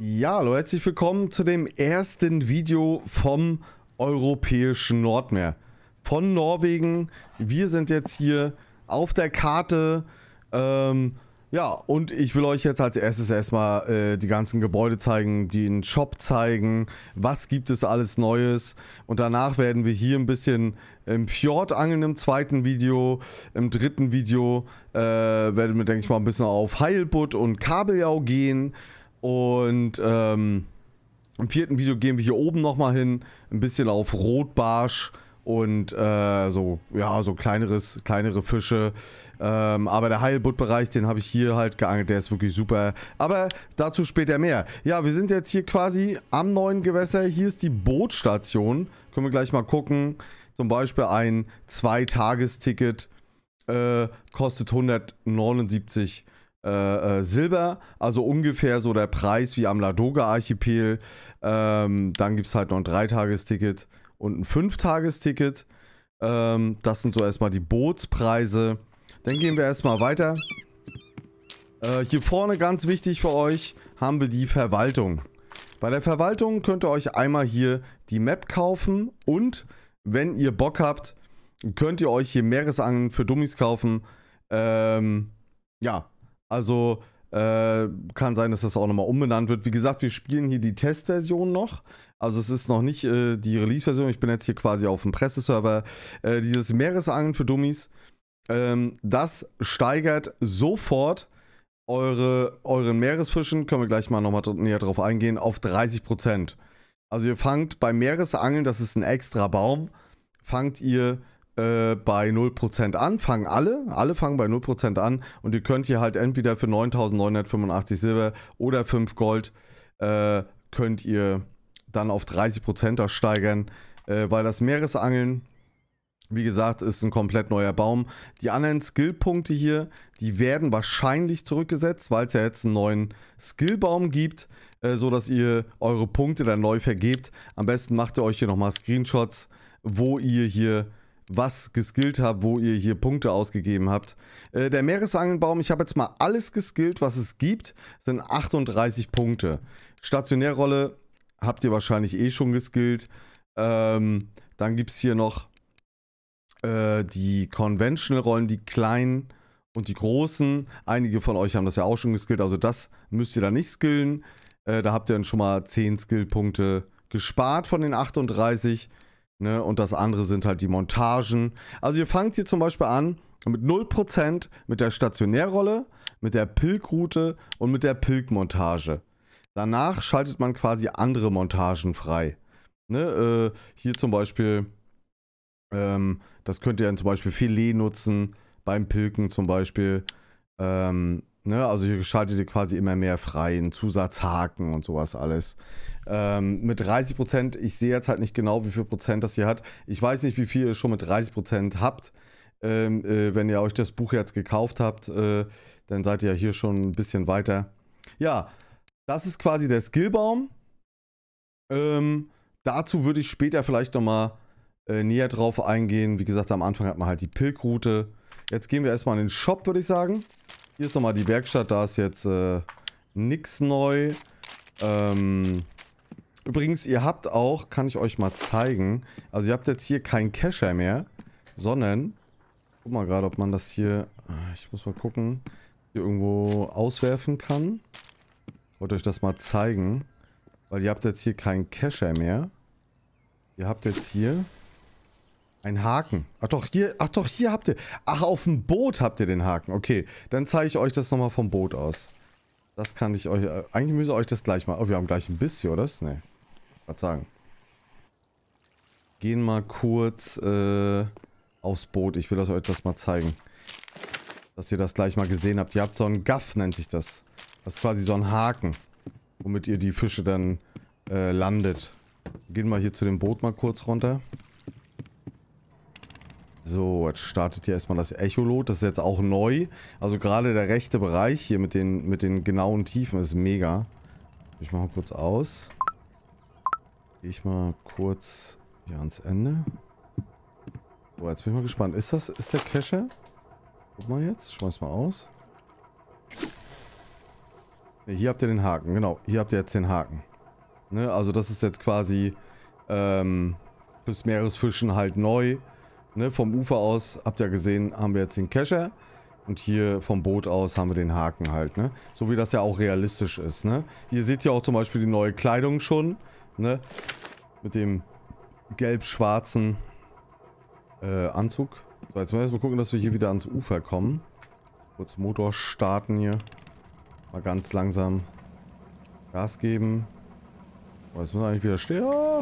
Ja, hallo, herzlich willkommen zu dem ersten Video vom europäischen Nordmeer. Von Norwegen. Wir sind jetzt hier auf der Karte ähm, ja, und ich will euch jetzt als erstes erstmal äh, die ganzen Gebäude zeigen, den Shop zeigen, was gibt es alles Neues. Und danach werden wir hier ein bisschen im Fjord angeln im zweiten Video. Im dritten Video äh, werden wir, denke ich mal, ein bisschen auf Heilbutt und Kabeljau gehen. Und ähm, im vierten Video gehen wir hier oben nochmal hin, ein bisschen auf Rotbarsch und äh, so, ja, so kleineres, kleinere Fische. Ähm, aber der Heilbuttbereich, den habe ich hier halt geangelt, der ist wirklich super. Aber dazu später mehr. Ja, wir sind jetzt hier quasi am neuen Gewässer. Hier ist die Bootstation. Können wir gleich mal gucken. Zum Beispiel ein Zweitagesticket äh, kostet 179 äh, äh, Silber, also ungefähr so der Preis wie am Ladoga-Archipel. Ähm, dann gibt es halt noch ein Dreitagesticket. ticket und ein 5-Tages-Ticket. Ähm, das sind so erstmal die Bootspreise. Dann gehen wir erstmal weiter. Äh, hier vorne ganz wichtig für euch haben wir die Verwaltung. Bei der Verwaltung könnt ihr euch einmal hier die Map kaufen und wenn ihr Bock habt, könnt ihr euch hier Meeresangeln für Dummies kaufen. Ähm, ja, also äh, kann sein, dass das auch nochmal umbenannt wird. Wie gesagt, wir spielen hier die Testversion noch. Also es ist noch nicht äh, die Release-Version. Ich bin jetzt hier quasi auf dem Presseserver. Äh, dieses Meeresangeln für Dummies, ähm, das steigert sofort eure, euren Meeresfischen, können wir gleich mal nochmal näher drauf eingehen, auf 30%. Also ihr fangt beim Meeresangeln, das ist ein extra Baum, fangt ihr äh, bei 0% an, fangen alle, alle fangen bei 0% an und ihr könnt hier halt entweder für 9.985 Silber oder 5 Gold äh, könnt ihr dann auf 30% da steigern, äh, weil das Meeresangeln, wie gesagt, ist ein komplett neuer Baum. Die anderen Skillpunkte hier, die werden wahrscheinlich zurückgesetzt, weil es ja jetzt einen neuen Skillbaum gibt, äh, so dass ihr eure Punkte dann neu vergebt. Am besten macht ihr euch hier nochmal Screenshots, wo ihr hier was geskillt habt, wo ihr hier Punkte ausgegeben habt. Äh, der Meeresangelbaum, ich habe jetzt mal alles geskillt, was es gibt, sind 38 Punkte. Stationärrolle habt ihr wahrscheinlich eh schon geskillt. Ähm, dann gibt es hier noch äh, die Conventional-Rollen, die kleinen und die großen. Einige von euch haben das ja auch schon geskillt, also das müsst ihr da nicht skillen. Äh, da habt ihr dann schon mal 10 Skillpunkte gespart von den 38 Punkten. Ne? Und das andere sind halt die Montagen. Also ihr fangt hier zum Beispiel an mit 0% mit der Stationärrolle, mit der Pilgroute und mit der Pilgmontage. Danach schaltet man quasi andere Montagen frei. Ne? Äh, hier zum Beispiel, ähm, das könnt ihr dann zum Beispiel Filet nutzen, beim Pilken zum Beispiel. Ähm, Ne? Also ich schalte dir quasi immer mehr freien Zusatzhaken und sowas alles. Ähm, mit 30 ich sehe jetzt halt nicht genau, wie viel Prozent das hier hat. Ich weiß nicht, wie viel ihr schon mit 30 habt. Ähm, äh, wenn ihr euch das Buch jetzt gekauft habt, äh, dann seid ihr ja hier schon ein bisschen weiter. Ja, das ist quasi der Skillbaum. Ähm, dazu würde ich später vielleicht nochmal äh, näher drauf eingehen. Wie gesagt, am Anfang hat man halt die Pilgroute. Jetzt gehen wir erstmal in den Shop, würde ich sagen. Hier ist nochmal die Werkstatt, da ist jetzt äh, nichts neu. Ähm, übrigens, ihr habt auch, kann ich euch mal zeigen, also ihr habt jetzt hier keinen Kescher mehr, sondern, guck mal gerade, ob man das hier, ah, ich muss mal gucken, hier irgendwo auswerfen kann. Ich wollte euch das mal zeigen, weil ihr habt jetzt hier keinen Kescher mehr. Ihr habt jetzt hier, ein Haken. Ach doch, hier, ach doch, hier habt ihr. Ach, auf dem Boot habt ihr den Haken. Okay, dann zeige ich euch das nochmal vom Boot aus. Das kann ich euch. Äh, eigentlich müsst ihr euch das gleich mal. Oh, wir haben gleich ein bisschen, oder? Ne. Was sagen? Gehen mal kurz äh, aufs Boot. Ich will das euch das mal zeigen. Dass ihr das gleich mal gesehen habt. Ihr habt so einen Gaff, nennt sich das. Das ist quasi so ein Haken, womit ihr die Fische dann äh, landet. Gehen wir hier zu dem Boot mal kurz runter. So, jetzt startet hier erstmal das Echolot. Das ist jetzt auch neu. Also gerade der rechte Bereich hier mit den, mit den genauen Tiefen ist mega. Ich mache mal kurz aus. Gehe ich mal kurz hier ans Ende. Boah, jetzt bin ich mal gespannt. Ist das, ist der Cache? Guck mal jetzt, schmeiß mal aus. Ne, hier habt ihr den Haken, genau. Hier habt ihr jetzt den Haken. Ne, also das ist jetzt quasi ähm, fürs Meeresfischen halt neu. Ne, vom Ufer aus, habt ihr gesehen, haben wir jetzt den Kescher. Und hier vom Boot aus haben wir den Haken halt, ne? So wie das ja auch realistisch ist, ne? Ihr seht ja auch zum Beispiel die neue Kleidung schon, ne? Mit dem gelb-schwarzen äh, Anzug. So, jetzt müssen wir erstmal gucken, dass wir hier wieder ans Ufer kommen. Kurz Motor starten hier. Mal ganz langsam Gas geben. Oh, jetzt müssen wir eigentlich wieder stehen. Oh,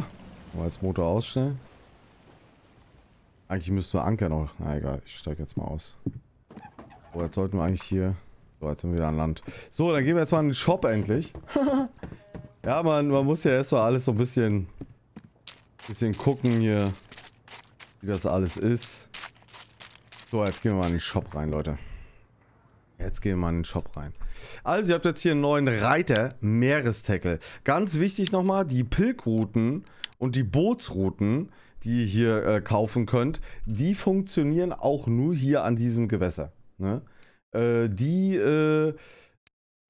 jetzt Motor ausstellen. Eigentlich müssten wir ankern auch. Na egal, ich steige jetzt mal aus. Oh, jetzt sollten wir eigentlich hier... So, jetzt sind wir wieder an Land. So, dann gehen wir jetzt mal in den Shop endlich. ja, man, man muss ja erstmal alles so ein bisschen... Bisschen gucken hier, wie das alles ist. So, jetzt gehen wir mal in den Shop rein, Leute. Jetzt gehen wir mal in den Shop rein. Also, ihr habt jetzt hier einen neuen Reiter, Meerestackle. Ganz wichtig nochmal, die Pilgrouten und die Bootsrouten die ihr hier äh, kaufen könnt, die funktionieren auch nur hier an diesem Gewässer. Ne? Äh, die äh,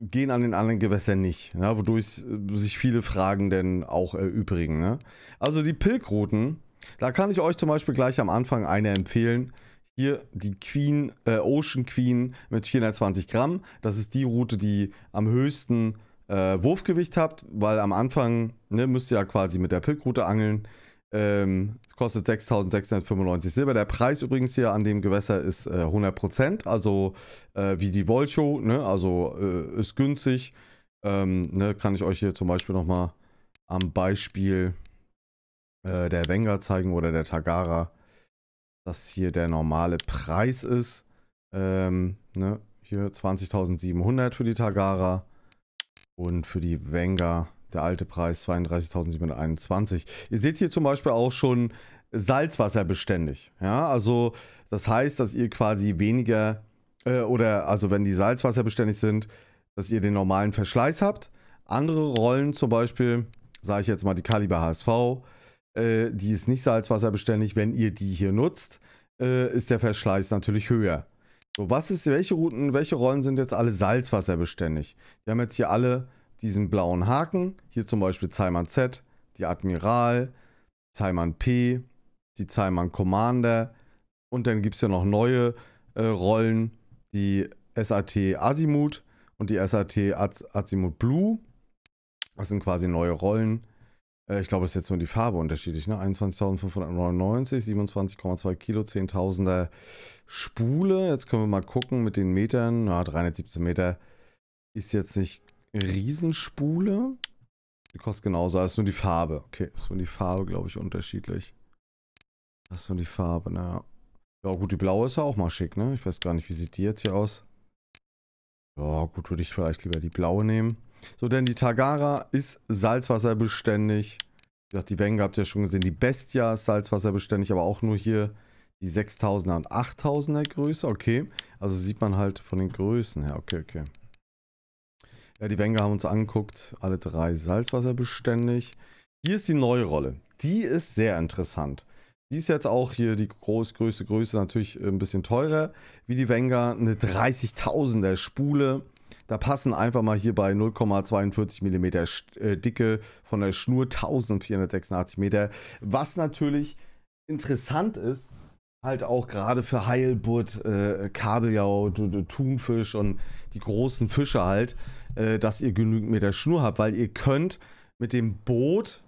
gehen an den anderen Gewässern nicht, ne? wodurch äh, sich viele Fragen denn auch erübrigen. Ne? Also die Pilgrouten, da kann ich euch zum Beispiel gleich am Anfang eine empfehlen. Hier die Queen, äh, Ocean Queen mit 420 Gramm. Das ist die Route, die am höchsten äh, Wurfgewicht habt, weil am Anfang ne, müsst ihr ja quasi mit der Pilgroute angeln. Ähm, es kostet 6.695 Silber. Der Preis übrigens hier an dem Gewässer ist äh, 100%, also äh, wie die Volcho, ne? also äh, ist günstig. Ähm, ne? Kann ich euch hier zum Beispiel nochmal am Beispiel äh, der Wenger zeigen oder der Tagara, dass hier der normale Preis ist. Ähm, ne? Hier 20.700 für die Tagara und für die Wenger der alte Preis 32.721. Ihr seht hier zum Beispiel auch schon Salzwasser beständig. Ja, also das heißt, dass ihr quasi weniger äh, oder also wenn die Salzwasser beständig sind, dass ihr den normalen Verschleiß habt. Andere Rollen zum Beispiel, sage ich jetzt mal die Kaliber HSV, äh, die ist nicht salzwasserbeständig. Wenn ihr die hier nutzt, äh, ist der Verschleiß natürlich höher. So, was ist, welche Routen, welche Rollen sind jetzt alle salzwasserbeständig? Wir haben jetzt hier alle diesen blauen Haken. Hier zum Beispiel Zeiman Z, die Admiral, Zeiman P, die Zeiman Commander. Und dann gibt es ja noch neue äh, Rollen, die SAT Azimuth und die SAT Az Azimuth Blue. Das sind quasi neue Rollen. Äh, ich glaube, es ist jetzt nur die Farbe unterschiedlich. Ne? 21.599, 27,2 Kilo, 10.000er Spule. Jetzt können wir mal gucken mit den Metern. Ja, 317 Meter ist jetzt nicht Riesenspule. Die kostet genauso, das ist nur die Farbe. Okay, das ist nur die Farbe, glaube ich, unterschiedlich. Das ist nur die Farbe, naja. Ja gut, die blaue ist ja auch mal schick, ne? Ich weiß gar nicht, wie sieht die jetzt hier aus? Ja gut, würde ich vielleicht lieber die blaue nehmen. So, denn die Tagara ist salzwasserbeständig. Wie gesagt, die Wenga habt ihr ja schon gesehen. Die Bestia ist salzwasserbeständig, aber auch nur hier die 6000er und 8000er Größe. Okay, also sieht man halt von den Größen her. Okay, okay. Ja, die Wenger haben uns angeguckt. Alle drei salzwasserbeständig. Hier ist die neue Rolle. Die ist sehr interessant. Die ist jetzt auch hier die groß, größte Größe natürlich äh, ein bisschen teurer. Wie die Wenger, eine 30.000er Spule. Da passen einfach mal hier bei 0,42 mm äh, Dicke von der Schnur 1486 Meter. Was natürlich interessant ist, halt auch gerade für Heilbutt, äh, Kabeljau, Thunfisch und die großen Fische halt, äh, dass ihr genügend mit der Schnur habt, weil ihr könnt mit dem Boot,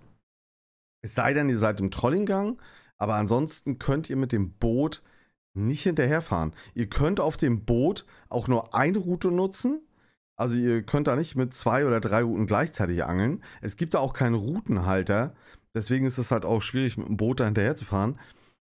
es sei denn, ihr seid im Trollinggang, aber ansonsten könnt ihr mit dem Boot nicht hinterherfahren. Ihr könnt auf dem Boot auch nur eine Route nutzen. Also ihr könnt da nicht mit zwei oder drei Routen gleichzeitig angeln. Es gibt da auch keinen Routenhalter. Deswegen ist es halt auch schwierig, mit dem Boot da hinterher zu fahren.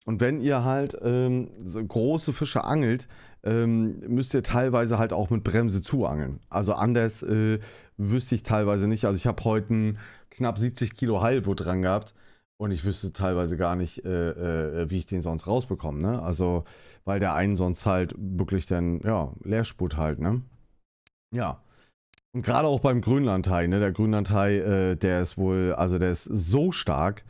Und wenn ihr halt ähm, so große Fische angelt, ähm, müsst ihr teilweise halt auch mit Bremse zuangeln. Also anders äh, wüsste ich teilweise nicht. Also ich habe heute knapp 70 Kilo Heilbutt dran gehabt und ich wüsste teilweise gar nicht, äh, äh, wie ich den sonst rausbekomme. Ne? Also weil der einen sonst halt wirklich dann, ja, Leerspurt halt, ne? Ja. Und gerade auch beim Grönlandhai, ne? Der Grönlandhai, äh, der ist wohl, also der ist so stark,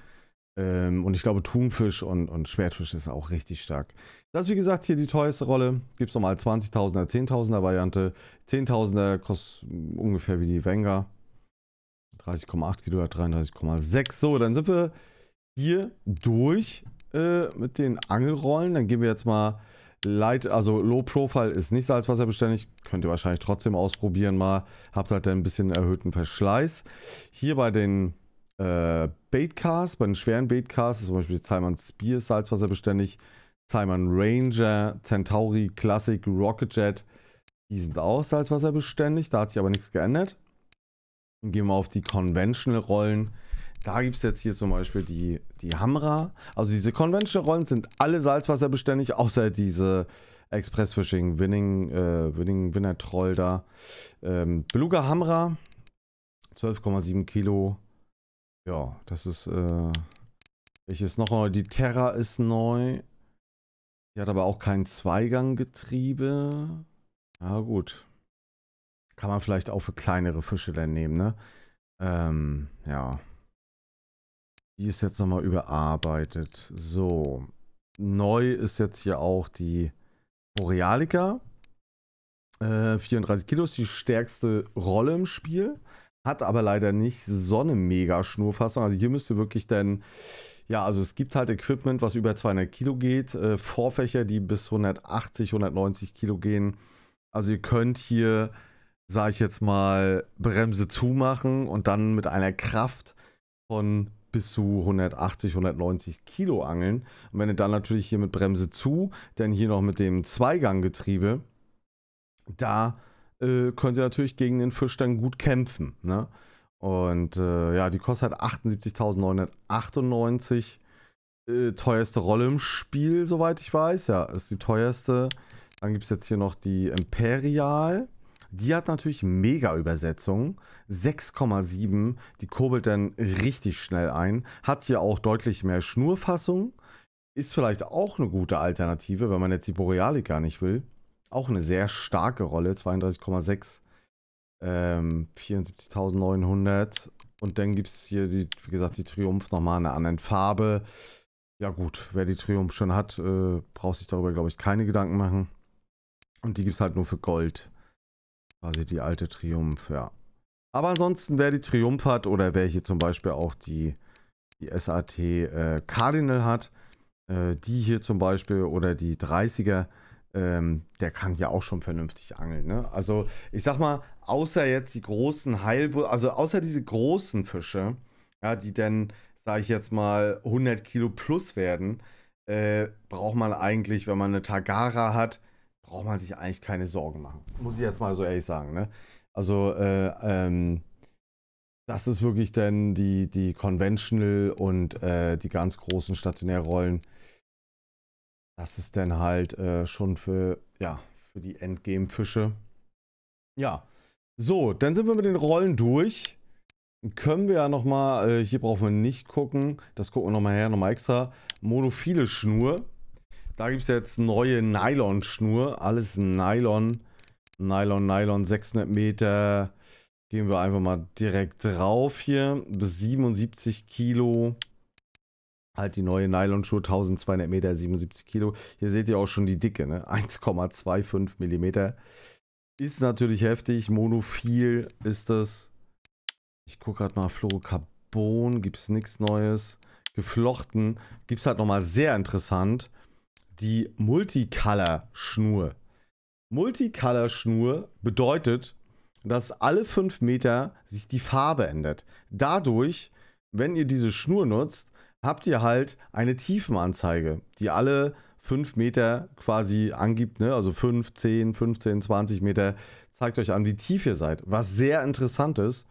ähm, und ich glaube, Thunfisch und, und Schwertfisch ist auch richtig stark. Das ist wie gesagt hier die teuerste Rolle. Gibt es nochmal 20.000er, 10.000er Variante. 10.000er kostet ungefähr wie die Wenger. 30,8 Kilo, 33,6. So, dann sind wir hier durch äh, mit den Angelrollen. Dann gehen wir jetzt mal Light, also Low Profile ist nicht salzwasserbeständig. Könnt ihr wahrscheinlich trotzdem ausprobieren mal. Habt halt ein bisschen erhöhten Verschleiß. Hier bei den äh, Baitcast. Bei den schweren Baitcasts, zum Beispiel Simon Spear, Salzwasserbeständig, Simon Ranger, Centauri, Classic, Rocket Jet, Die sind auch Salzwasserbeständig, da hat sich aber nichts geändert. Dann gehen wir auf die Conventional-Rollen. Da gibt es jetzt hier zum Beispiel die, die Hamra. Also diese Conventional-Rollen sind alle salzwasserbeständig, außer diese Express Fishing, Winning, äh, Winning, Winner Troll da. Ähm, Beluga Hamra, 12,7 Kilo. Ja, das ist, äh, welches noch? Oh, die Terra ist neu. Die hat aber auch kein Zweiganggetriebe. Ja, gut. Kann man vielleicht auch für kleinere Fische dann nehmen, ne? Ähm, ja. Die ist jetzt nochmal überarbeitet. So. Neu ist jetzt hier auch die Borealica. Äh, 34 Kilos, die stärkste Rolle im Spiel. Hat aber leider nicht so eine mega Schnurfassung. Also hier müsst ihr wirklich denn, ja, also es gibt halt Equipment, was über 200 Kilo geht. Äh, Vorfächer, die bis 180, 190 Kilo gehen. Also ihr könnt hier, sage ich jetzt mal, Bremse zumachen und dann mit einer Kraft von bis zu 180, 190 Kilo angeln. Und wenn ihr dann natürlich hier mit Bremse zu, denn hier noch mit dem Zweiganggetriebe, da äh, könnt ihr natürlich gegen den Fisch dann gut kämpfen. Ne? Und äh, ja, die kostet halt 78.998. Äh, teuerste Rolle im Spiel, soweit ich weiß. Ja, ist die teuerste. Dann gibt es jetzt hier noch die Imperial. Die hat natürlich mega Übersetzungen. 6,7. Die kurbelt dann richtig schnell ein. Hat hier auch deutlich mehr Schnurfassung. Ist vielleicht auch eine gute Alternative, wenn man jetzt die Borealik gar nicht will. Auch eine sehr starke Rolle, 32,6. Ähm, 74.900. Und dann gibt es hier, die, wie gesagt, die Triumph nochmal in einer anderen Farbe. Ja gut, wer die Triumph schon hat, äh, braucht sich darüber, glaube ich, keine Gedanken machen. Und die gibt es halt nur für Gold. Quasi die alte Triumph, ja. Aber ansonsten, wer die Triumph hat oder wer hier zum Beispiel auch die, die SAT äh, Cardinal hat, äh, die hier zum Beispiel oder die 30er, ähm, der kann ja auch schon vernünftig angeln. Ne? Also ich sag mal, außer jetzt die großen Heilbull, also außer diese großen Fische, ja, die dann, sage ich jetzt mal, 100 Kilo plus werden, äh, braucht man eigentlich, wenn man eine Tagara hat, braucht man sich eigentlich keine Sorgen machen. Muss ich jetzt mal so ehrlich sagen. Ne? Also äh, ähm, das ist wirklich dann die, die Conventional und äh, die ganz großen stationären Rollen das ist dann halt äh, schon für, ja, für die Endgame-Fische. Ja. So, dann sind wir mit den Rollen durch. Können wir ja nochmal, äh, hier brauchen wir nicht gucken. Das gucken wir nochmal her, nochmal extra. Monophile Schnur. Da gibt es jetzt neue Nylon-Schnur. Alles Nylon. Nylon, Nylon, 600 Meter. Gehen wir einfach mal direkt drauf hier. Bis 77 Kilo. Halt die neue Nylon-Schuhe, 1200 Meter, 77 Kilo. Hier seht ihr auch schon die Dicke, ne? 1,25 Millimeter. Ist natürlich heftig. Monophil ist das. Ich gucke gerade mal. Fluorocarbon gibt es nichts Neues. Geflochten gibt es halt nochmal sehr interessant. Die Multicolor-Schnur. Multicolor-Schnur bedeutet, dass alle 5 Meter sich die Farbe ändert. Dadurch, wenn ihr diese Schnur nutzt, habt ihr halt eine Tiefenanzeige, die alle 5 Meter quasi angibt, ne? also 5, 10, 15, 20 Meter, zeigt euch an, wie tief ihr seid. Was sehr interessant ist,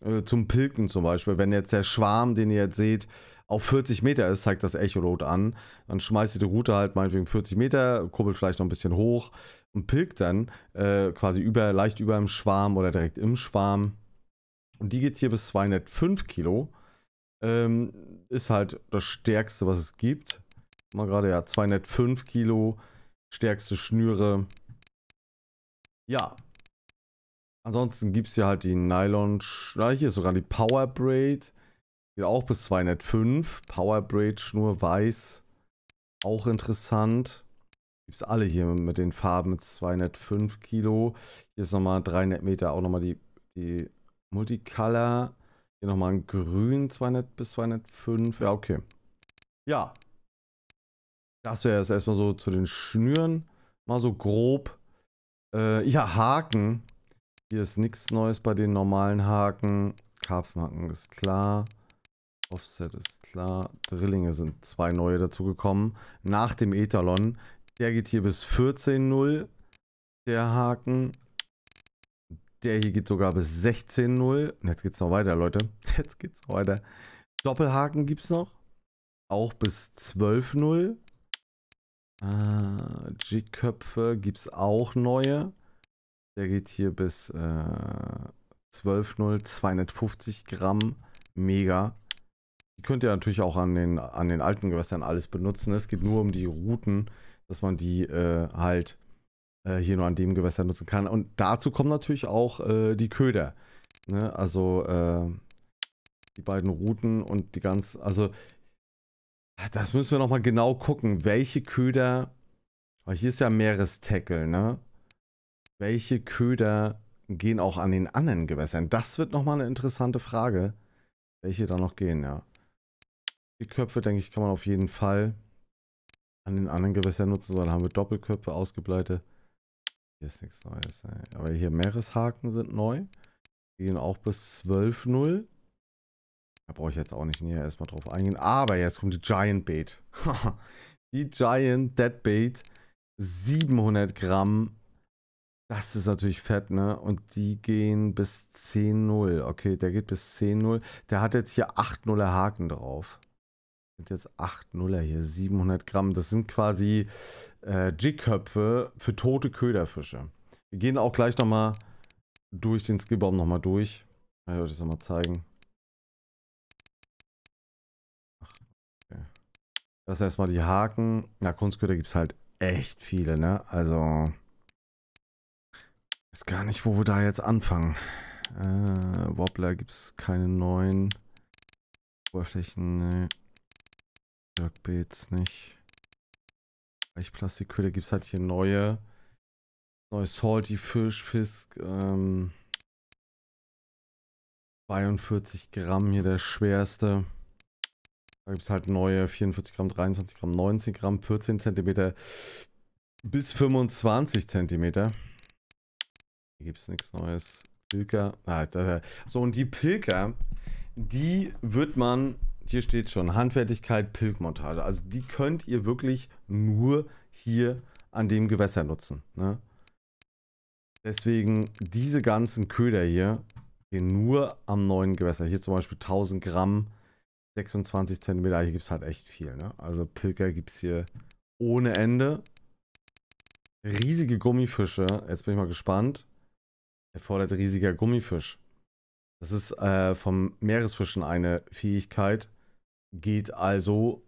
äh, zum Pilken zum Beispiel, wenn jetzt der Schwarm, den ihr jetzt seht, auf 40 Meter ist, zeigt das Echolot an. Dann schmeißt ihr die Route halt meinetwegen 40 Meter, kurbelt vielleicht noch ein bisschen hoch und pilgt dann äh, quasi über, leicht über dem Schwarm oder direkt im Schwarm. Und die geht hier bis 205 Kilo. Ähm, ist halt das stärkste, was es gibt. Mal gerade ja 205 Kilo, stärkste Schnüre. Ja. Ansonsten gibt es hier halt die Nylon, ja, hier ist sogar die Power Braid. Geht auch bis 205. Power Braid, Schnur weiß. Auch interessant. Gibt es alle hier mit den Farben 205 Kilo. Hier ist nochmal 300 Meter auch nochmal die, die Multicolor hier nochmal ein Grün 200 bis 205. Ja, okay. Ja. Das wäre jetzt erstmal so zu den Schnüren. Mal so grob. Äh, ja, Haken. Hier ist nichts Neues bei den normalen Haken. Karpfenhaken ist klar. Offset ist klar. Drillinge sind zwei neue dazugekommen. Nach dem Etalon. Der geht hier bis 14.0. Der Haken. Der hier geht sogar bis 16.0. Und jetzt geht es noch weiter, Leute. Jetzt geht es weiter. Doppelhaken gibt es noch. Auch bis 12.0. 0 Äh, G-Köpfe gibt's auch neue. Der geht hier bis äh, 12 250 Gramm. Mega. Die könnt ihr natürlich auch an den, an den alten Gewässern alles benutzen. Es geht nur um die Routen, dass man die äh, halt äh, hier nur an dem Gewässer nutzen kann. Und dazu kommen natürlich auch äh, die Köder. Ne? Also äh, die beiden Routen und die ganzen, also das müssen wir nochmal genau gucken, welche Köder, weil hier ist ja Meerestackle, ne? Welche Köder gehen auch an den anderen Gewässern? Das wird nochmal eine interessante Frage, welche da noch gehen, ja. Die Köpfe, denke ich, kann man auf jeden Fall an den anderen Gewässern nutzen, sondern haben wir Doppelköpfe, ausgebleitet. Hier ist nichts Neues. Ey. Aber hier Meereshaken sind neu. Die gehen auch bis 12.0. Da brauche ich jetzt auch nicht näher erstmal drauf eingehen. Aber jetzt kommt die Giant Bait. die Giant Dead Bait. 700 Gramm. Das ist natürlich fett, ne? Und die gehen bis 10.0. Okay, der geht bis 10.0. Der hat jetzt hier 80 er Haken drauf sind jetzt 8 Nuller hier, 700 Gramm. Das sind quasi äh, Jigköpfe für tote Köderfische. Wir gehen auch gleich nochmal durch den Skillbaum nochmal durch. Ich euch das nochmal zeigen. Ach, okay. Das ist erstmal die Haken. Na, Kunstköder gibt es halt echt viele, ne? Also, ist gar nicht, wo wir da jetzt anfangen. Äh, Wobbler gibt es keine neuen. Oberflächen, ne. Jugbeets nicht. Weichplastikhülle gibt es halt hier neue. Neue Salty Fish, Fisk. Ähm, 42 Gramm hier der schwerste. Da gibt es halt neue 44 Gramm, 23 Gramm, 19 Gramm, 14 Zentimeter bis 25 Zentimeter. Hier gibt es nichts Neues. Pilker. Ah, da, da. So, und die Pilker, die wird man hier steht schon Handfertigkeit, Pilgmontage. Also die könnt ihr wirklich nur hier an dem Gewässer nutzen. Ne? Deswegen diese ganzen Köder hier gehen nur am neuen Gewässer. Hier zum Beispiel 1000 Gramm, 26 Zentimeter. Hier gibt es halt echt viel. Ne? Also Pilger gibt es hier ohne Ende. Riesige Gummifische. Jetzt bin ich mal gespannt. Erfordert riesiger Gummifisch. Das ist äh, vom Meeresfischen eine Fähigkeit geht also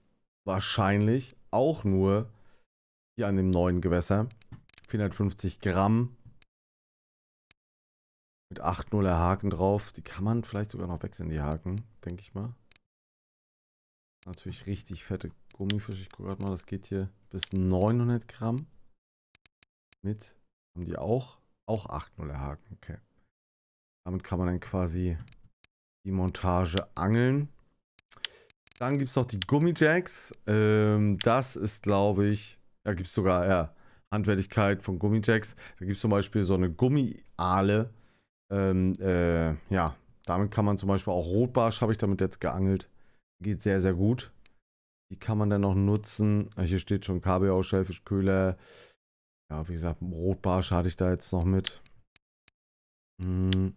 wahrscheinlich auch nur hier an dem neuen Gewässer. 450 Gramm mit 8 0 er Haken drauf. Die kann man vielleicht sogar noch wechseln, die Haken, denke ich mal. Natürlich richtig fette Gummifische. Ich gucke gerade mal, das geht hier bis 900 Gramm. Mit, haben die auch, auch 8 0 er Haken, okay. Damit kann man dann quasi die Montage angeln. Dann gibt es noch die Gummijacks. Ähm, das ist, glaube ich, da gibt es sogar ja, Handwertigkeit von Gummijacks. Da gibt es zum Beispiel so eine Gummiale. Ähm, äh, ja, damit kann man zum Beispiel auch Rotbarsch, habe ich damit jetzt geangelt. Geht sehr, sehr gut. Die kann man dann noch nutzen. Ah, hier steht schon Kabeljau, Schellfisch, Köhler. Ja, wie gesagt, Rotbarsch hatte ich da jetzt noch mit. Hm.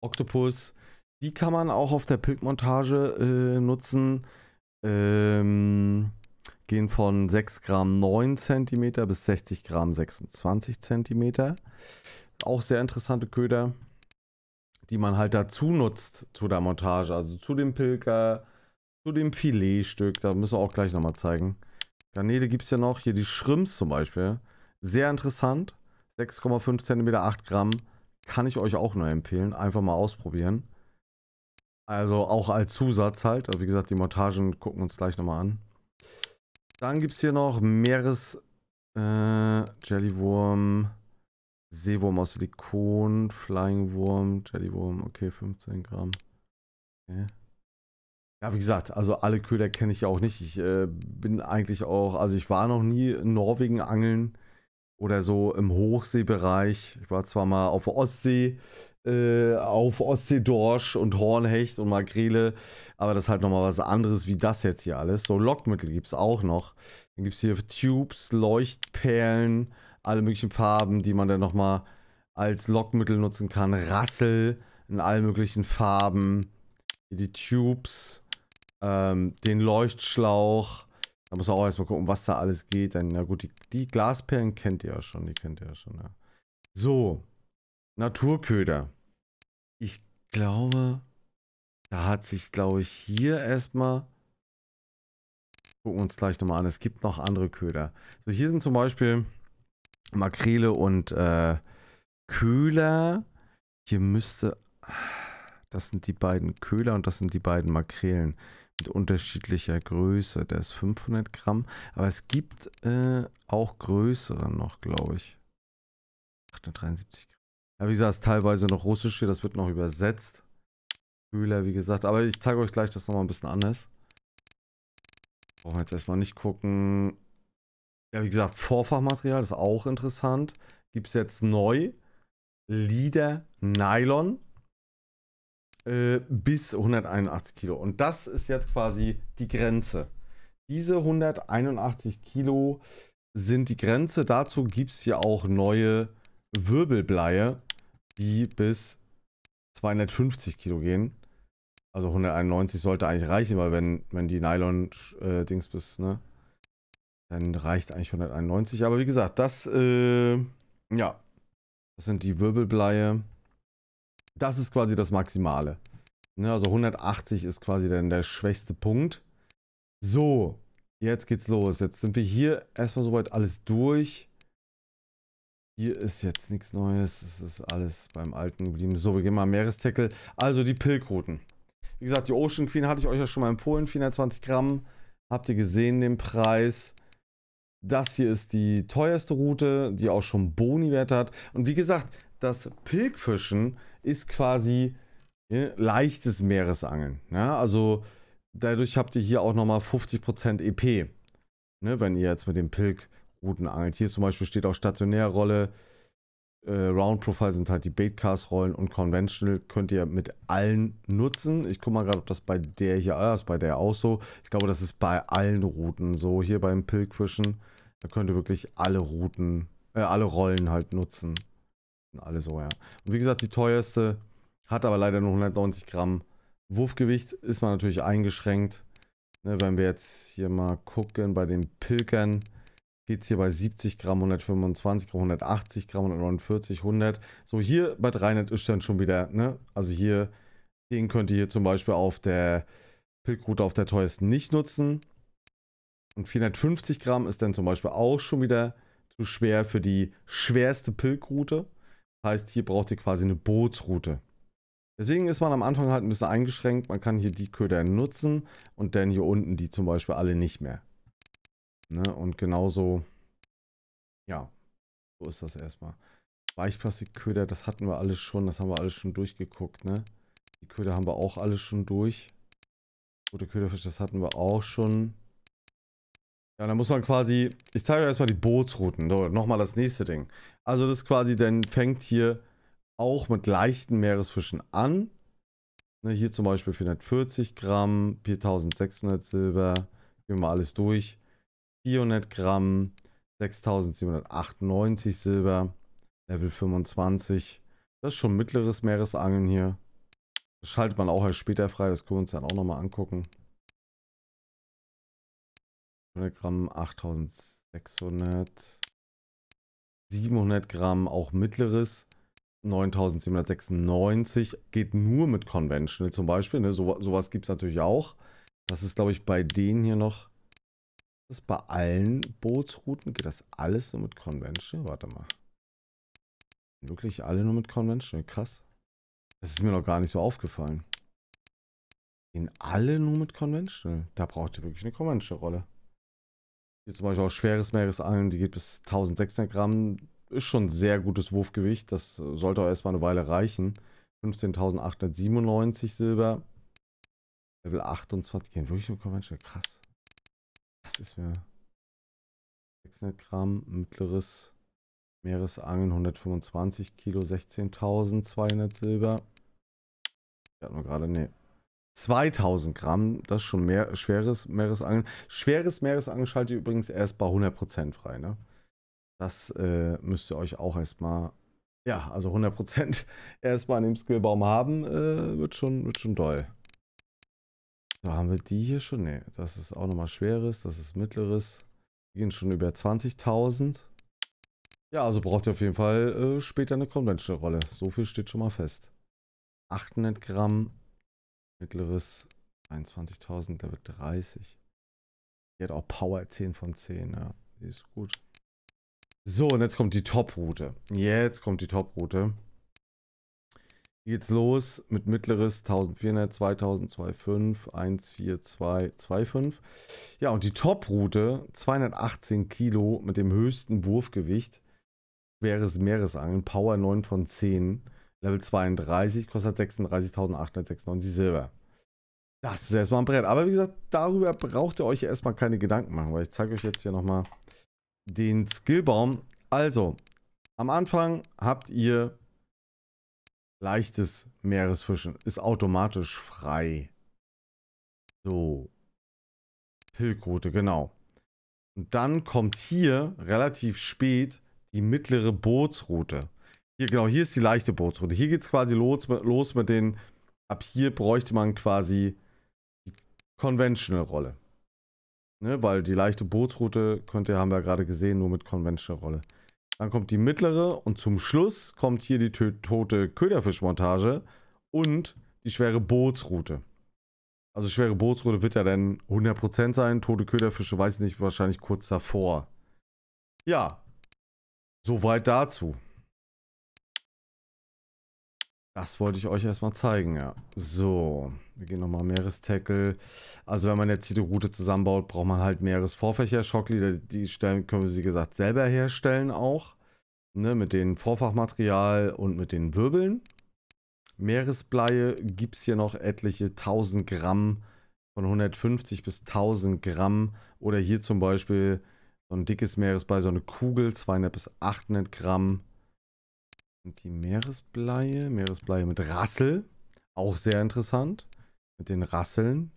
Oktopus. Die kann man auch auf der Pilzmontage äh, nutzen. Ähm, gehen von 6 Gramm 9 cm bis 60 Gramm 26 cm. Auch sehr interessante Köder, die man halt dazu nutzt zu der Montage. Also zu dem Pilker, zu dem Filetstück. Da müssen wir auch gleich nochmal zeigen. Garnele gibt es ja noch. Hier die Schrimps zum Beispiel. Sehr interessant. 6,5 cm, 8 Gramm. Kann ich euch auch nur empfehlen. Einfach mal ausprobieren. Also auch als Zusatz halt. Aber wie gesagt, die Montagen gucken wir uns gleich nochmal an. Dann gibt es hier noch Meeres äh, Jellywurm, Seewurm aus Silikon, Flying Wurm, Jellywurm, okay, 15 Gramm. Okay. Ja, wie gesagt, also alle Köder kenne ich ja auch nicht. Ich äh, bin eigentlich auch, also ich war noch nie in Norwegen angeln oder so im Hochseebereich. Ich war zwar mal auf der Ostsee, äh, auf Ostseedorsch und Hornhecht und Makrele. Aber das ist halt nochmal was anderes wie das jetzt hier alles. So, Lockmittel gibt es auch noch. Dann gibt es hier Tubes, Leuchtperlen, alle möglichen Farben, die man dann nochmal als Lockmittel nutzen kann. Rassel in allen möglichen Farben. Die Tubes, ähm, den Leuchtschlauch. Da muss man auch erstmal gucken, was da alles geht. Dann, na gut, die, die Glasperlen kennt ihr ja schon. Die kennt ihr ja schon, ja. So, Naturköder. Ich glaube, da hat sich, glaube ich, hier erstmal... Gucken wir uns gleich nochmal an. Es gibt noch andere Köder. So, hier sind zum Beispiel Makrele und äh, Köhler. Hier müsste... Das sind die beiden Köhler und das sind die beiden Makrelen mit unterschiedlicher Größe. Der ist 500 Gramm, aber es gibt äh, auch größere noch, glaube ich. 873 Gramm. Ja, wie gesagt, ist teilweise noch Russisch hier, das wird noch übersetzt. Fühler, wie gesagt, aber ich zeige euch gleich das nochmal ein bisschen anders. Brauchen wir jetzt erstmal nicht gucken. Ja, wie gesagt, Vorfachmaterial ist auch interessant. Gibt es jetzt neu. Lieder Nylon äh, bis 181 Kilo. Und das ist jetzt quasi die Grenze. Diese 181 Kilo sind die Grenze. Dazu gibt es hier auch neue Wirbelbleie die bis 250 Kilo gehen. Also 191 sollte eigentlich reichen, weil wenn, wenn die Nylon-Dings äh, bis, ne? Dann reicht eigentlich 191. Aber wie gesagt, das, äh, ja. Das sind die Wirbelbleie. Das ist quasi das Maximale. Ne, also 180 ist quasi dann der schwächste Punkt. So, jetzt geht's los. Jetzt sind wir hier erstmal soweit alles durch. Hier ist jetzt nichts Neues. Es ist alles beim Alten geblieben. So, wir gehen mal Meerestackle. Also die Pilkruten. Wie gesagt, die Ocean Queen hatte ich euch ja schon mal empfohlen. 420 Gramm. Habt ihr gesehen den Preis? Das hier ist die teuerste Route, die auch schon Boni-Wert hat. Und wie gesagt, das Pilkfischen ist quasi ne, leichtes Meeresangeln. Ja, ne? also dadurch habt ihr hier auch nochmal 50% EP. Ne, wenn ihr jetzt mit dem Pilk Routen angelt. Hier zum Beispiel steht auch stationäre Rolle. Äh, Round Profile sind halt die Baitcast-Rollen und Conventional könnt ihr mit allen nutzen. Ich guck mal gerade, ob das bei der hier ah, ist, bei der auch so. Ich glaube, das ist bei allen Routen so. Hier beim Pilkwischen, da könnt ihr wirklich alle Routen, äh, alle Rollen halt nutzen. Alle so, ja. Und wie gesagt, die teuerste hat aber leider nur 190 Gramm Wurfgewicht. Ist man natürlich eingeschränkt. Ne, wenn wir jetzt hier mal gucken bei den Pilkern geht es hier bei 70 Gramm, 125 Gramm, 180 Gramm, 149, 100. So hier bei 300 ist dann schon wieder, ne? Also hier, den könnt ihr hier zum Beispiel auf der Pilgroute auf der teuersten nicht nutzen. Und 450 Gramm ist dann zum Beispiel auch schon wieder zu schwer für die schwerste Pilgroute. Heißt, hier braucht ihr quasi eine Bootsroute. Deswegen ist man am Anfang halt ein bisschen eingeschränkt. Man kann hier die Köder nutzen und dann hier unten die zum Beispiel alle nicht mehr. Ne? Und genauso, ja, so ist das erstmal. Weichplastikköder, das hatten wir alles schon, das haben wir alles schon durchgeguckt, ne? Die Köder haben wir auch alles schon durch. Gute Köderfisch, das hatten wir auch schon. Ja, dann muss man quasi, ich zeige euch erstmal die Bootsrouten, so, nochmal das nächste Ding. Also das quasi, dann fängt hier auch mit leichten Meeresfischen an. Ne, hier zum Beispiel 440 Gramm, 4600 Silber, gehen wir alles durch. 400 Gramm, 6798 Silber, Level 25. Das ist schon mittleres Meeresangeln hier. Das schaltet man auch erst später frei, das können wir uns dann auch nochmal angucken. 100 Gramm, 8600. 700 Gramm, auch mittleres. 9796 geht nur mit Conventional zum Beispiel. Ne? So, sowas gibt es natürlich auch. Das ist, glaube ich, bei denen hier noch das bei allen Bootsrouten? Geht das alles nur mit Convention? Warte mal. Wirklich alle nur mit Convention? Krass. Das ist mir noch gar nicht so aufgefallen. In alle nur mit Conventional. Da braucht ihr wirklich eine Conventional-Rolle. Hier zum Beispiel auch schweres Meeresangeln, die geht bis 1600 Gramm. Ist schon sehr gutes Wurfgewicht. Das sollte auch erstmal eine Weile reichen. 15.897 Silber. Level 28 gehen wirklich nur Conventional. Krass. Was ist mir? 600 Gramm, mittleres Meeresangeln 125 Kilo, 16.200 Silber. Ich hatte nur gerade, nee. 2000 Gramm, das ist schon mehr, schweres Meeresangeln. Schweres Meeresangeln schaltet ihr übrigens erst bei 100% frei, ne? Das äh, müsst ihr euch auch erstmal, ja, also 100% erstmal an dem Skillbaum haben, äh, wird, schon, wird schon doll. Da haben wir die hier schon. Ne, das ist auch nochmal schweres, das ist mittleres. Die gehen schon über 20.000. Ja, also braucht ihr auf jeden Fall äh, später eine Convention-Rolle. So viel steht schon mal fest. 800 Gramm, mittleres 21.000, Level 30. Die hat auch Power 10 von 10, ja. Die ist gut. So, und jetzt kommt die Top-Route. Jetzt kommt die Top-Route geht's los mit mittleres 1400, 2000, 25, 142, 25. Ja, und die Top-Route 218 Kilo mit dem höchsten Wurfgewicht. Schweres Meeresangeln, Power 9 von 10, Level 32, kostet 36.896 Silber. Das ist erstmal ein Brett. Aber wie gesagt, darüber braucht ihr euch erstmal keine Gedanken machen, weil ich zeige euch jetzt hier nochmal den Skillbaum. Also, am Anfang habt ihr Leichtes Meeresfischen ist automatisch frei. So. Pilgroute, genau. Und dann kommt hier relativ spät die mittlere Bootsroute. Hier, genau, hier ist die leichte Bootsroute. Hier geht es quasi los, los mit den. Ab hier bräuchte man quasi die Conventional-Rolle. Ne, weil die leichte Bootsroute könnt haben wir ja gerade gesehen, nur mit Conventional-Rolle. Dann kommt die mittlere und zum Schluss kommt hier die tote Köderfischmontage und die schwere Bootsroute. Also schwere Bootsroute wird ja dann 100% sein, tote Köderfische weiß ich nicht, wahrscheinlich kurz davor. Ja, soweit dazu. Das wollte ich euch erstmal zeigen, ja. So, wir gehen nochmal Meerestackle. Also wenn man jetzt hier die Route zusammenbaut, braucht man halt Meeresvorfächer. Schocklieder, die stellen, können wir, wie gesagt, selber herstellen auch. Ne, mit dem Vorfachmaterial und mit den Wirbeln. Meeresbleie gibt es hier noch etliche 1000 Gramm, von 150 bis 1000 Gramm. Oder hier zum Beispiel so ein dickes Meeresblei, so eine Kugel, 200 bis 800 Gramm die Meeresbleie, Meeresbleie mit Rassel, auch sehr interessant. Mit den Rasseln,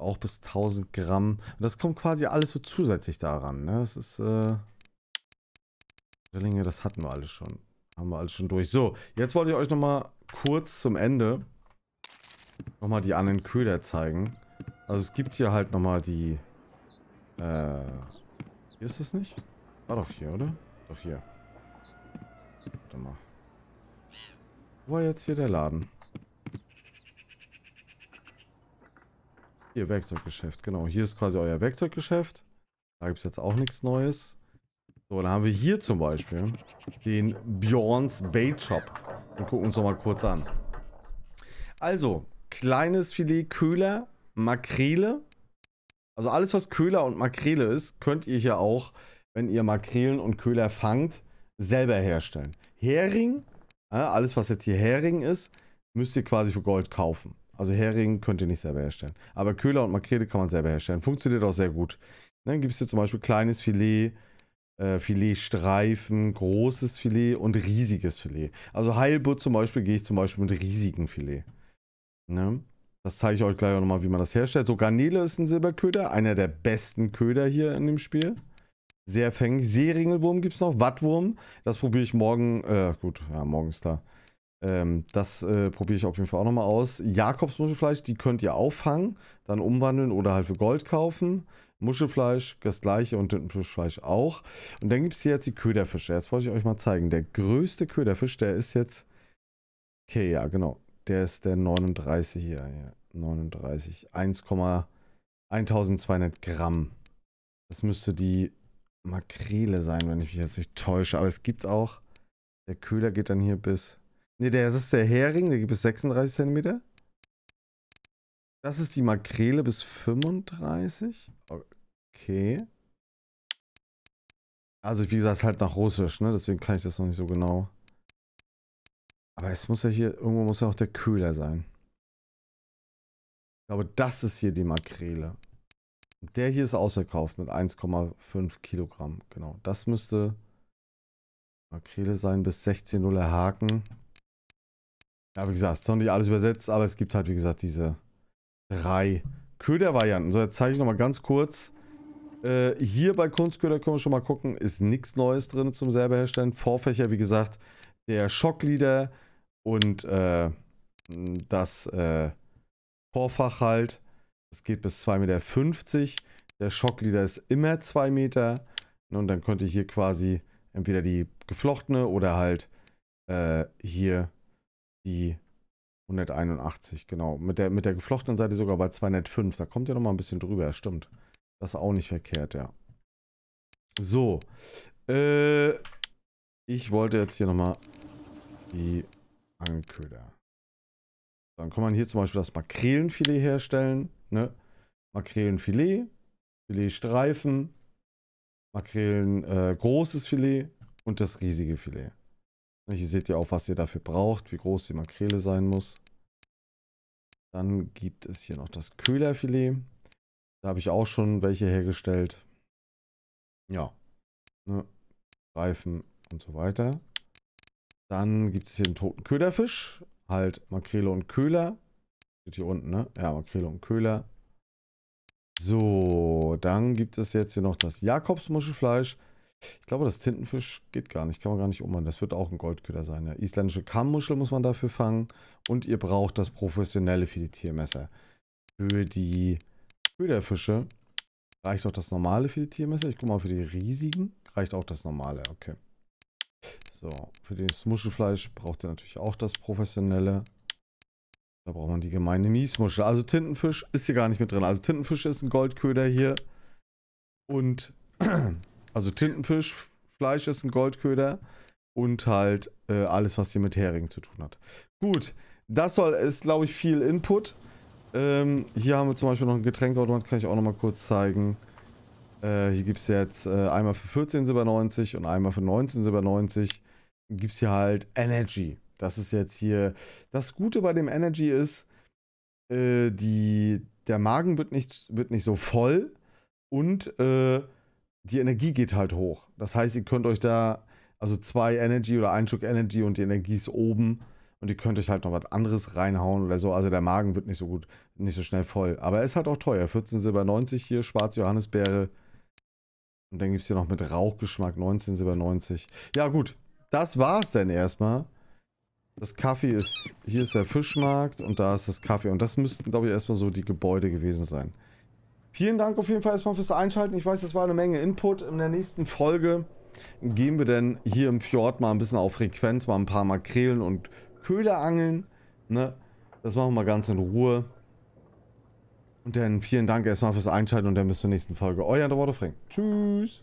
auch bis 1000 Gramm. Und das kommt quasi alles so zusätzlich daran. Ne? Das ist, äh, Drillinge, das hatten wir alles schon. Haben wir alles schon durch. So, jetzt wollte ich euch nochmal kurz zum Ende nochmal die anderen Köder zeigen. Also es gibt hier halt nochmal die, äh, hier ist es nicht? War doch hier, oder? Doch hier. Warte mal. Wo war jetzt hier der Laden? Hier, Werkzeuggeschäft. Genau, hier ist quasi euer Werkzeuggeschäft. Da gibt es jetzt auch nichts Neues. So, dann haben wir hier zum Beispiel den Bjorns Bait Shop. Und gucken uns nochmal kurz an. Also, kleines Filet Köhler, Makrele. Also alles, was Köhler und Makrele ist, könnt ihr hier auch, wenn ihr Makrelen und Köhler fangt, selber herstellen. Hering, äh, alles was jetzt hier Hering ist, müsst ihr quasi für Gold kaufen. Also Hering könnt ihr nicht selber herstellen. Aber Köhler und Makrele kann man selber herstellen. Funktioniert auch sehr gut. Dann gibt es hier zum Beispiel kleines Filet, äh, Filetstreifen, großes Filet und riesiges Filet. Also Heilbutt zum Beispiel gehe ich zum Beispiel mit riesigem Filet. Ne? Das zeige ich euch gleich auch nochmal, wie man das herstellt. So, Garnele ist ein Silberköder, einer der besten Köder hier in dem Spiel. Sehr fängig. Seeringelwurm gibt es noch. Wattwurm. Das probiere ich morgen. Äh, gut, ja, morgen ist da. Ähm, das äh, probiere ich auf jeden Fall auch nochmal aus. Jakobsmuschelfleisch, die könnt ihr auffangen, dann umwandeln oder halt für Gold kaufen. Muschelfleisch, das gleiche und Tintenfischfleisch auch. Und dann gibt es hier jetzt die Köderfische. Jetzt wollte ich euch mal zeigen. Der größte Köderfisch, der ist jetzt. Okay, ja, genau. Der ist der 39 hier. Ja, 39. 1,1200 Gramm. Das müsste die Makrele sein, wenn ich mich jetzt nicht täusche. Aber es gibt auch, der Köder geht dann hier bis... Ne, das ist der Hering, der geht bis 36 cm. Das ist die Makrele bis 35. Okay. Also wie gesagt, halt nach Russisch, ne? Deswegen kann ich das noch nicht so genau. Aber es muss ja hier, irgendwo muss ja auch der Köhler sein. Ich glaube, das ist hier die Makrele. Der hier ist ausverkauft mit 1,5 Kilogramm. Genau, das müsste Makrele sein bis 16.0 Haken. Ja, wie gesagt, ist noch nicht alles übersetzt, aber es gibt halt, wie gesagt, diese drei Ködervarianten. So, jetzt zeige ich nochmal ganz kurz. Äh, hier bei Kunstköder können wir schon mal gucken, ist nichts Neues drin zum selber herstellen. Vorfächer, wie gesagt, der Schocklieder und äh, das äh, Vorfach halt. Es geht bis 2,50 Meter. Der Schocklider ist immer 2 Meter. Ne, und dann könnt ihr hier quasi entweder die geflochtene oder halt äh, hier die 181, genau. Mit der, mit der geflochtenen Seite sogar bei 205. Da kommt ihr nochmal ein bisschen drüber, stimmt. Das ist auch nicht verkehrt, ja. So. Äh, ich wollte jetzt hier nochmal die Anköder. Dann kann man hier zum Beispiel das Makrelenfilet herstellen. Ne? Makrelenfilet, Filetstreifen, Makrelen äh, großes Filet und das riesige Filet. Ne, hier seht ihr auch, was ihr dafür braucht, wie groß die Makrele sein muss. Dann gibt es hier noch das Köhlerfilet. Da habe ich auch schon welche hergestellt. Ja. Ne? Reifen und so weiter. Dann gibt es hier den toten Köderfisch halt Makrele und Köhler. Steht hier unten, ne? Ja, Makrele und Köhler. So, dann gibt es jetzt hier noch das Jakobsmuschelfleisch. Ich glaube, das Tintenfisch geht gar nicht, kann man gar nicht umwandeln. Das wird auch ein Goldköder sein. Ja. Isländische Kammmuschel muss man dafür fangen. Und ihr braucht das professionelle Filetiermesser. Für die Köderfische reicht auch das normale Filetiermesser. Ich gucke mal für die riesigen. Reicht auch das normale, okay. So, für das Muschelfleisch braucht ihr natürlich auch das professionelle. Da braucht man die gemeine Miesmuschel. Also Tintenfisch ist hier gar nicht mit drin. Also Tintenfisch ist ein Goldköder hier. Und, also Tintenfischfleisch ist ein Goldköder. Und halt äh, alles, was hier mit Hering zu tun hat. Gut, das soll, ist glaube ich viel Input. Ähm, hier haben wir zum Beispiel noch ein Getränkeautomat, kann ich auch nochmal kurz zeigen. Äh, hier gibt es jetzt äh, einmal für 14 Silber 90 und einmal für 19 Silber 90 gibt es hier halt Energy. Das ist jetzt hier. Das Gute bei dem Energy ist, äh, die, der Magen wird nicht, wird nicht so voll und äh, die Energie geht halt hoch. Das heißt, ihr könnt euch da, also zwei Energy oder ein Stück Energy und die Energie ist oben und ihr könnt euch halt noch was anderes reinhauen oder so. Also der Magen wird nicht so gut, nicht so schnell voll. Aber er ist halt auch teuer. 14 Silber 90 hier, schwarze Johannisbeere. Und dann gibt es hier noch mit Rauchgeschmack 19 Silber 90. Ja, gut das war's denn erstmal. Das Kaffee ist, hier ist der Fischmarkt und da ist das Kaffee. Und das müssten, glaube ich, erstmal so die Gebäude gewesen sein. Vielen Dank auf jeden Fall erstmal fürs Einschalten. Ich weiß, das war eine Menge Input. In der nächsten Folge gehen wir denn hier im Fjord mal ein bisschen auf Frequenz, mal ein paar Makrelen und Köder angeln. Ne? Das machen wir mal ganz in Ruhe. Und dann vielen Dank erstmal fürs Einschalten und dann bis zur nächsten Folge. Euer Andrew Frink. Tschüss.